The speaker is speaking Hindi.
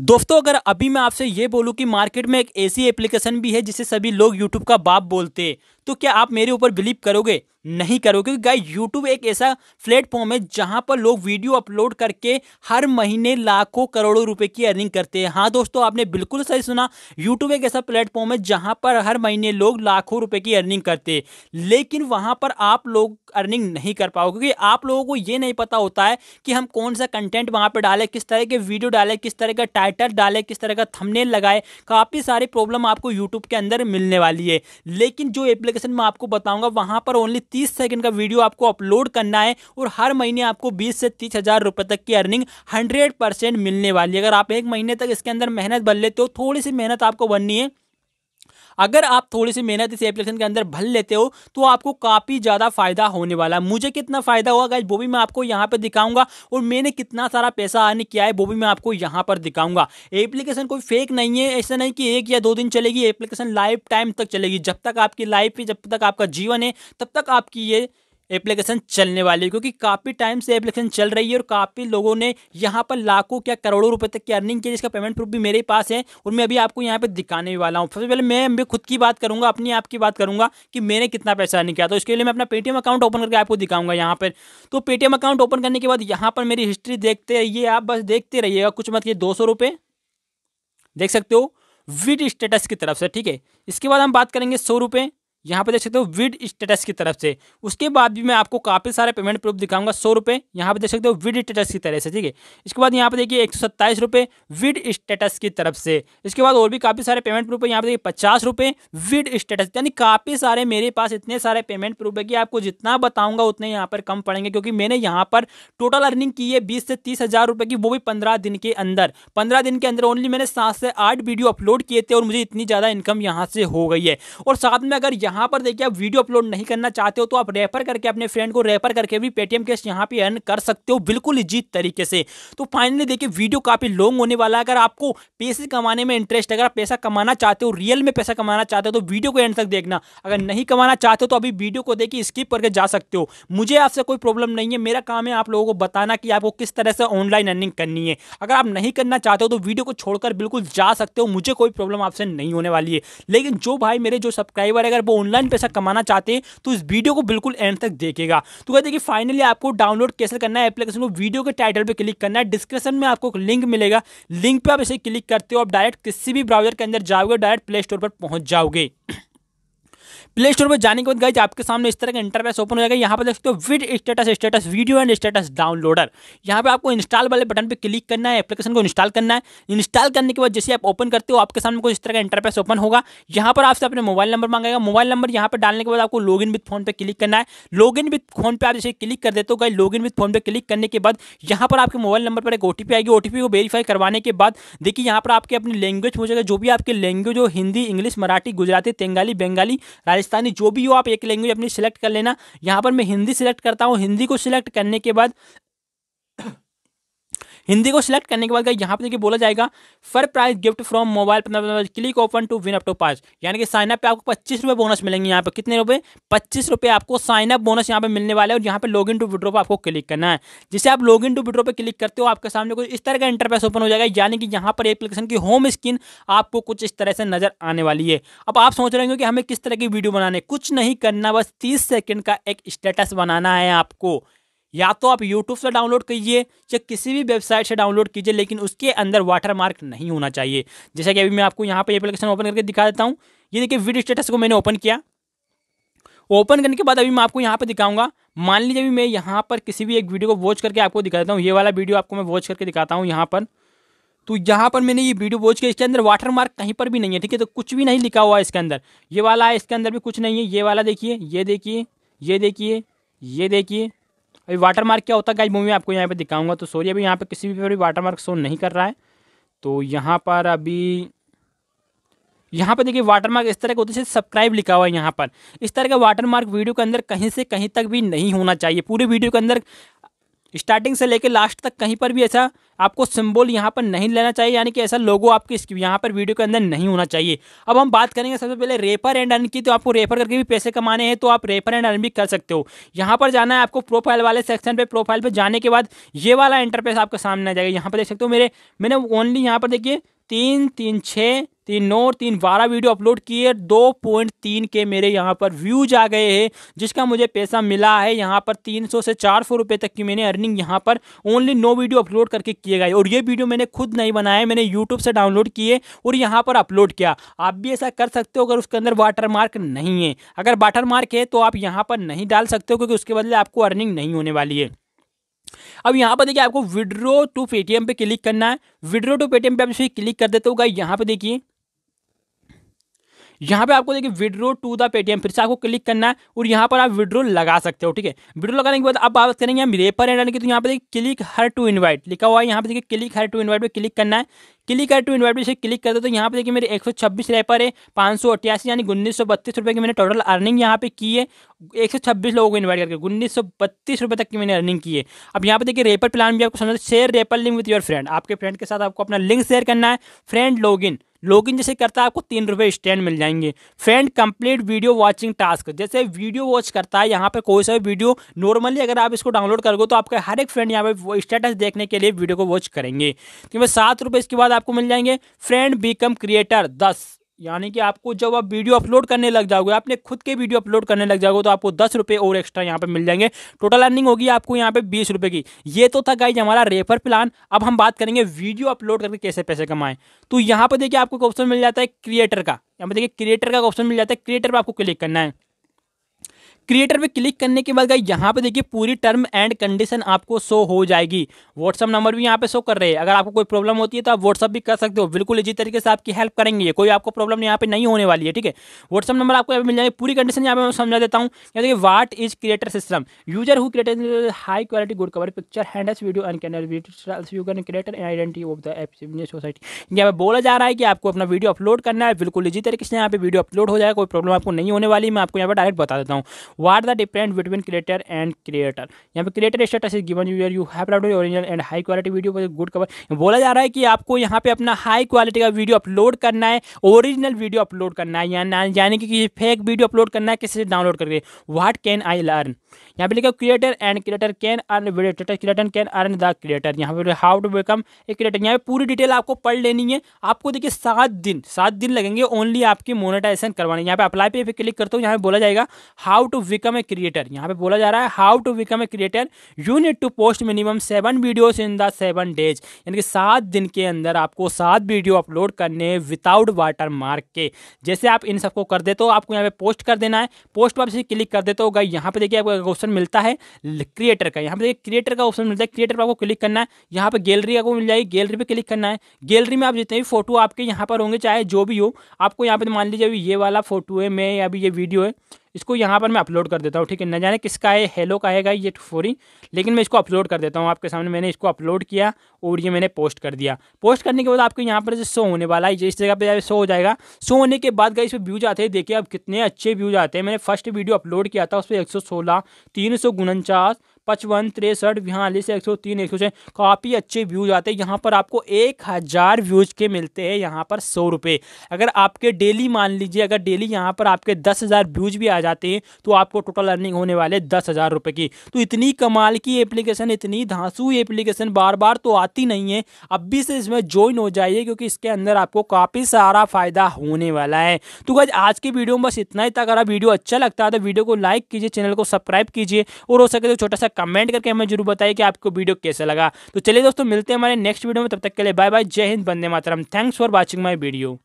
दोस्तों अगर अभी मैं आपसे ये बोलूँ कि मार्केट में एक ऐसी एप्लीकेशन भी है जिसे सभी लोग यूट्यूब का बाप बोलते हैं तो क्या आप मेरे ऊपर बिलीव करोगे नहीं करोगे क्योंकि गाइज यूट्यूब एक ऐसा प्लेटफॉर्म है जहां पर लोग वीडियो अपलोड करके हर महीने लाखों करोड़ों रुपए की अर्निंग करते हैं हाँ दोस्तों आपने बिल्कुल सही सुना यूट्यूब एक ऐसा प्लेटफॉर्म है जहां पर हर महीने लोग लाखों रुपए की अर्निंग करते हैं लेकिन वहां पर आप लोग अर्निंग नहीं कर पाओ क्योंकि आप लोगों को ये नहीं पता होता है कि हम कौन सा कंटेंट वहां पर डालें किस तरह के वीडियो डालें किस तरह का टाइटल डालें किस तरह का थमनेल लगाए काफ़ी सारी प्रॉब्लम आपको यूट्यूब के अंदर मिलने वाली है लेकिन जो एप्लीकेशन मैं आपको बताऊंगा वहाँ पर ओनली 30 सेकंड का वीडियो आपको अपलोड करना है और हर महीने आपको बीस से तीस हज़ार रुपए तक की अर्निंग हंड्रेड परसेंट मिलने वाली है अगर आप एक महीने तक इसके अंदर मेहनत भर लेते हो थोड़ी सी मेहनत आपको बननी है अगर आप थोड़ी सी मेहनत इस एप्लीकेशन के अंदर भर लेते हो तो आपको काफ़ी ज़्यादा फायदा होने वाला है मुझे कितना फ़ायदा हुआ गाइज वो भी मैं आपको यहाँ पर दिखाऊंगा और मैंने कितना सारा पैसा आने किया है वो भी मैं आपको यहाँ पर दिखाऊंगा एप्लीकेशन कोई फेक नहीं है ऐसा नहीं कि एक या दो दिन चलेगी एप्लीकेशन लाइफ टाइम तक चलेगी जब तक आपकी लाइफ है जब तक आपका जीवन है तब तक आपकी ये एप्लीकेशन चलने वाली है क्योंकि काफ़ी टाइम से एप्लीकेशन चल रही है और काफ़ी लोगों ने यहाँ पर लाखों क्या करोड़ों रुपए तक की अर्निंग की जिसका पेमेंट प्रूफ भी मेरे पास है और मैं अभी आपको यहाँ पर दिखाने वाला हूँ सबसे पहले मैं भी खुद की बात करूँगा अपनी आप की बात करूँगा कि मैंने कितना पैसा अर्निंग किया तो इसके लिए मैं अपना पेटीएम अकाउंट ओपन करके आपको दिखाऊंगा यहाँ पर तो पेटीएम अकाउंट ओपन करने के बाद यहाँ पर मेरी हिस्ट्री देखते रहिए आप बस देखते रहिएगा कुछ मत ये दो सौ देख सकते हो विद स्टेटस की तरफ से ठीक है इसके बाद हम बात करेंगे सौ रुपये यहाँ पे देख सकते हो विड स्टेटस की तरफ से उसके बाद भी मैं आपको काफ़ी सारे पेमेंट प्रूफ दिखाऊंगा सौ रुपए यहाँ पे देख सकते हो विड स्टेटस की तरह से ठीक है इसके बाद यहाँ पे देखिए एक सौ सत्ताईस रुपये विड स्टेटस की तरफ से इसके बाद और भी काफ़ी सारे पेमेंट प्रूफ है यहाँ पे देखिए पचास रुपये विड स्टेटस यानी काफ़ी सारे मेरे पास इतने सारे पेमेंट प्रूफ है कि आपको जितना बताऊंगा उतने यहाँ पर कम पड़ेंगे क्योंकि मैंने यहाँ पर टोटल अर्निंग की है बीस से तीस हज़ार की वो भी पंद्रह दिन के अंदर पंद्रह दिन के अंदर ओनली मैंने सात से आठ वीडियो अपलोड किए थे और मुझे इतनी ज़्यादा इनकम यहाँ से हो गई है और साथ में अगर यहाँ पर देखिए आप वीडियो अपलोड नहीं करना चाहते हो तो आप रेफर करके अपने फ्रेंड को रेफर करके भी पेटीएम कैश यहाँ पे अर्न कर सकते हो बिल्कुल इजी तरीके से तो फाइनली देखिए वीडियो काफ़ी लॉन्ग होने वाला है अगर आपको पैसे कमाने में इंटरेस्ट अगर आप पैसा कमाना चाहते हो रियल में पैसा कमाना चाहते हो तो वीडियो को एंड तक देखना अगर नहीं कमाना चाहते हो तो अभी वीडियो को देखिए स्किप करके जा सकते हो मुझे आपसे कोई प्रॉब्लम नहीं है मेरा काम है आप लोगों को बताना कि आपको किस तरह से ऑनलाइन अर्निंग करनी है अगर आप नहीं करना चाहते हो तो वीडियो को छोड़कर बिल्कुल जा सकते हो मुझे कोई प्रॉब्लम आपसे नहीं होने वाली है लेकिन जो भाई मेरे जो सब्सक्राइबर है अगर वो ऑनलाइन पैसा कमाना चाहते हैं तो इस वीडियो को बिल्कुल एंड तक देखेगा तो कहते हैं कि फाइनली आपको डाउनलोड कैसे करना है एप्लीकेशन को वीडियो के टाइटल पर क्लिक करना है डिस्क्रिप्शन में आपको लिंक मिलेगा लिंक पर आप इसे क्लिक करते हो आप डायरेक्ट किसी भी ब्राउजर के अंदर जाओगे डायरेक्ट प्ले स्टोर पर पहुंच जाओगे प्ले स्टोर पर जाने के बाद गाइज आपके सामने इस तरह का इंटरफेस ओपन हो जाएगा यहाँ पर देख सकते हो with status status video and status downloader यहाँ पर आपको इंस्टॉल वाले बटन पर क्लिक करना है एप्लीकेशन को इंस्टॉल करना है इंस्टॉल करने के बाद जैसे आप ओपन करते हो आपके सामने कुछ इस तरह का इंटरफेस ओपन होगा यहाँ पर आपसे अपने मोबाइल नंबर मांगेगा मोबाइल नंबर यहाँ पर डालने के बाद आपको लॉग इन विद फोन पर क्लिक करना है लॉग इन विद फोन पर आप जैसे क्लिक कर देते हो guys log in with phone पर क्लिक करने के बाद यहाँ पर आपके मोबाइल नंबर पर एक ओटीपी आएगी ओटीपी को वेरीफाई करवाने के बाद देखिए यहाँ पर आपके अपनी लैंग्वेज हो जाएगा जो भी आपके लैंग्वेज हो हिंदी इंग्लिश मराठी गुजराती तेंगाली बंगाली राजस्थान पाकिस्तानी जो भी हो आप एक लैंग्वेज अपनी सिलेक्ट कर लेना यहाँ पर मैं हिंदी सिलेक्ट करता हूँ हिंदी को सिलेक्ट करने के बाद हिंदी को सिलेक्ट करने के बाद यहाँ पर देखिए बोला जाएगा for prize gift from mobile click open to win अपू पास यानी कि साइनअप पे आपको पच्चीस रुपये बोनस मिलेंगे यहाँ पे कितने रुपये पच्चीस रुपये आपको साइनअप बोनस यहाँ पे मिलने वाले है और यहाँ पे लॉग इन टू विड्रो पर आपको क्लिक करना है जिसे आप लॉग इन टू विड्रो पर क्लिक करते हो आपके सामने कुछ इस तरह का इंटरफेस ओपन हो जाएगा यानी कि यहाँ पर एप्लीकेशन की होम स्क्रीन आपको कुछ इस तरह से नजर आने वाली है अब आप सोच रहे हो कि हमें किस तरह की वीडियो बनाने कुछ नहीं करना बस तीस सेकेंड का एक स्टेटस बनाना है आपको या तो आप यूट्यूब से डाउनलोड कीजिए या किसी भी वेबसाइट से डाउनलोड कीजिए लेकिन उसके अंदर वाटरमार्क नहीं होना चाहिए जैसा कि अभी मैं आपको यहाँ पर एप्लीकेशन ओपन करके दिखा देता हूँ ये देखिए वीडियो स्टेटस को मैंने ओपन किया ओपन करने के बाद अभी मैं आपको यहाँ पर दिखाऊंगा मान लीजिए अभी मैं यहाँ पर किसी भी एक वीडियो को वॉच करके आपको दिखा देता हूँ ये वाला वीडियो आपको मैं वॉच करके दिखाता हूँ यहाँ पर तो यहाँ पर मैंने ये वीडियो वॉच किया इसके अंदर वाटर मार्क कहीं पर भी नहीं है ठीक है तो कुछ भी नहीं लिखा हुआ है इसके अंदर ये वाला है इसके अंदर भी कुछ नहीं है ये वाला देखिए ये देखिए ये देखिए ये देखिए अभी वाटर मार्क क्या होता है गाइज वो मैं आपको यहाँ पे दिखाऊंगा तो सॉरी अभी यहाँ पे किसी भी पर भी वाटर मार्क शो नहीं कर रहा है तो यहाँ पर अभी यहाँ पर देखिए वाटर मार्क इस तरह के होते सब्सक्राइब लिखा हुआ है यहाँ पर इस तरह का वाटर मार्क वीडियो के अंदर कहीं से कहीं तक भी नहीं होना चाहिए पूरे वीडियो के अंदर स्टार्टिंग से लेकर लास्ट तक कहीं पर भी ऐसा आपको सिंबल यहाँ पर नहीं लेना चाहिए यानी कि ऐसा लोगो आपके यहाँ पर वीडियो के अंदर नहीं होना चाहिए अब हम बात करेंगे सबसे पहले रेफर एंड अर्न की तो आपको रेफर करके भी पैसे कमाने हैं तो आप रेफर एंड अर्न भी कर सकते हो यहाँ पर जाना है आपको प्रोफाइल वाले सेक्शन पर प्रोफाइल पर जाने के बाद ये वाला इंटरपेस आपके सामने आ जाएगा यहाँ पर देख सकते हो मेरे मैंने ओनली यहाँ पर देखिए तीन तीन छः तीन नौ तीन बारह वीडियो अपलोड किए दो पॉइंट तीन के मेरे यहाँ पर व्यूज आ गए हैं जिसका मुझे पैसा मिला है यहाँ पर तीन सौ से चार सौ रुपये तक की मैंने अर्निंग यहाँ पर ओनली नो वीडियो अपलोड करके किए गए और ये वीडियो मैंने खुद नहीं बनाया मैंने यूट्यूब से डाउनलोड किए और यहाँ पर अपलोड किया आप भी ऐसा कर सकते हो अगर उसके अंदर वाटर मार्क नहीं है अगर वाटर मार्क है तो आप यहाँ पर नहीं डाल सकते हो क्योंकि उसके बदले आपको अर्निंग नहीं होने वाली है अब यहाँ पर देखिए आपको विड्रो टू पेटीएम पे क्लिक करना है विड्रो टू पेटीएम पे आप क्लिक कर देते होगा यहाँ पे देखिए यहाँ पे आपको देखिए विड्रो टू द पेटीएम फिर से आपको क्लिक करना है और यहाँ पर आप विड्रो लगा सकते हो ठीक है विड्रो लगाने के बाद आप बात करेंगे हम रेपर एंड तो यहाँ पर देखिए क्लिक हर टू इन्वाइट लिखा हुआ है यहाँ पे देखिए क्लिक हर टू इन्वाइट पर क्लिक करना है क्लिक कर टू इन्वाइट से क्लिक करते तो यहाँ पे देखिए मेरे एक सौ छब्बीस रैपर है पाँच सौ अट्ठासी यानी उन्नीस सौ बत्तीस रुपये की मैंने टोटल अर्निंग यहाँ पे की है एक सौ छब्बीस लोगों को इन्वाइट करके उन्नीस सौ बत्तीस रुपये तक की मैंने अर्निंग की है अब यहाँ पे देखिए रेपर प्लान भी आपको समझ share refer link with your friend आपके फ्रेंड के साथ आपको अपना लिंक शेयर करना है फ्रेंड लॉग लॉगिन जैसे करता है आपको तीन रुपये स्टैंड मिल जाएंगे friend complete video watching task जैसे वीडियो वॉच करता है यहाँ पे कोई सा वीडियो नॉर्मली अगर आप इसको डाउनलोड करोगे तो आपका हर एक फ्रेंड यहाँ पे स्टेटस देखने के लिए वीडियो को वॉच करेंगे तो सात रुपये इसके बाद आपको मिल जाएंगे फ्रेंड बिकम क्रिएटर दस यानी कि आपको जब आप वीडियो अपलोड करने लग जाओगे आपने खुद के वीडियो अपलोड करने लग जाओगे तो आपको दस रुपये और एक्स्ट्रा यहाँ पे मिल जाएंगे टोटल अर्निंग होगी आपको यहाँ पे बीस रुपये की ये तो था गाइज हमारा रेफर प्लान अब हम बात करेंगे वीडियो अपलोड करके कैसे पैसे कमाएं तो यहाँ पर देखिए आपको ऑप्शन मिल जाता है क्रिएटर का यहाँ पर देखिए क्रिएटर का ऑप्शन मिल जाता है क्रिएटर पर आपको क्लिक करना है क्रिएटर पे क्लिक करने के बाद गाइस यहाँ पे देखिए पूरी टर्म एंड कंडीशन आपको शो हो जाएगी व्हाट्सअप नंबर भी यहाँ पे शो कर रहे हैं अगर आपको कोई प्रॉब्लम होती है तो आप व्हाट्सअप भी कर सकते हो बिल्कुल इसी तरीके से आपकी हेल्प करेंगे कोई आपको प्रॉब्लम यहाँ पे नहीं होने वाली है ठीक है व्हाट्सअप नंबर आपको यहाँ पर मिल जाएगी पूरी कंडीशन यहाँ पे मैं समझा देता हूँ देखिए what is creator system user who creator high quality good cover picture hand video and can creator and of the app society यहाँ पे बोला जा रहा है कि आपको अपना वीडियो अपलोड करना है बिल्कुल इसी तरीके से यहाँ पे वीडियो अपलोड हो जाएगा कोई प्रॉब्लम आपको नहीं होने वाली मैं आपको यहाँ पर डायरेक्ट बता देता हूँ what the difference between creator and creator यहाँ पे creator status is given your you have original and high quality video good cover बोला जा रहा है कि आपको यहाँ पे अपना हाई क्वालिटी का वीडियो अपलोड करना है ओरिजिनल वीडियो अपलोड करना है यानी कि किसी फेक वीडियो अपलोड करना है किसी से डाउनलोड करके वाट कैन आई लर्न यहाँ पे लिखा creator and creator can earn creator creator can earn the creator यहाँ पे how to become a creator यहाँ पे पूरी डिटेल आपको पढ़ लेनी है आपको देखिए सात दिन सात दिन लगेंगे ओनली आपकी मोनिटाइजेशन करवाने यहाँ पे अप्लाई पे क्लिक करते हो यहाँ पे बोला जाएगा how to become a creator यहाँ पे बोला जा रहा है how to become a creator you need to post minimum seven videos in the seven days यानी कि सात दिन के अंदर आपको सात वीडियो अपलोड करने विदाउट वाटर मार्क के जैसे आप इन सबको कर देते हो आपको यहाँ पे पोस्ट कर देना है पोस्ट पर क्लिक कर देते हो गई यहाँ पे देखिए आपको ऑप्शन मिलता है क्रिएटर का यहाँ पे देखिए क्रिएटर का ऑप्शन मिलता है क्रिएटर पर आपको क्लिक करना है यहाँ पे गैलरी आपको मिल जाएगी गैलरी पर क्लिक करना है गैलरी में आप जितने भी फोटो आपके यहाँ पर होंगे चाहे जो भी हो आपको यहाँ पे मान लीजिए अभी ये वाला फोटो है मैं अभी ये वीडियो है इसको यहाँ पर मैं अपलोड कर देता हूँ ठीक है न जाने किसका है हेलो का आएगा ये फोरी लेकिन मैं इसको अपलोड कर देता हूँ आपके सामने मैंने इसको अपलोड किया और ये मैंने पोस्ट कर दिया पोस्ट करने के बाद आपको यहाँ पर जो शो होने वाला है जिस जगह पर शो हो जाएगा शो होने के बाद इस पर व्यूज आते हैं देखिए अब कितने अच्छे व्यूज आते हैं मैंने फर्स्ट वीडियो अपलोड किया था उस पर एक सौ सोलह तीन सौ उनचास पचपन तिरसठ बयालीस एक सौ तीन एक सौ छः काफ़ी अच्छे व्यूज़ आते हैं यहाँ पर आपको एक हज़ार व्यूज़ के मिलते हैं यहाँ पर सौ रुपये अगर आपके डेली मान लीजिए अगर डेली यहाँ पर आपके दस हज़ार व्यूज़ भी आ जाते हैं तो आपको टोटल अर्निंग होने वाले दस हज़ार रुपये की तो इतनी कमाल की एप्लीकेशन इतनी धांसू एप्लीकेशन बार बार तो आती नहीं है अब भी से इसमें ज्वाइन हो जाइए क्योंकि इसके अंदर आपको काफ़ी सारा फ़ायदा होने वाला है तो गज आज की वीडियो में बस इतना ही था अगर वीडियो अच्छा लगता है तो वीडियो को लाइक कीजिए चैनल को सब्सक्राइब कीजिए और हो सके तो छोटा सा कमेंट करके हमें जरूर बताइए कि आपको वीडियो कैसे लगा तो चलिए दोस्तों मिलते हैं हमारे नेक्स्ट वीडियो में तब तक के लिए बाय बाय जय हिंद बंदे मातरम thanks for watching my video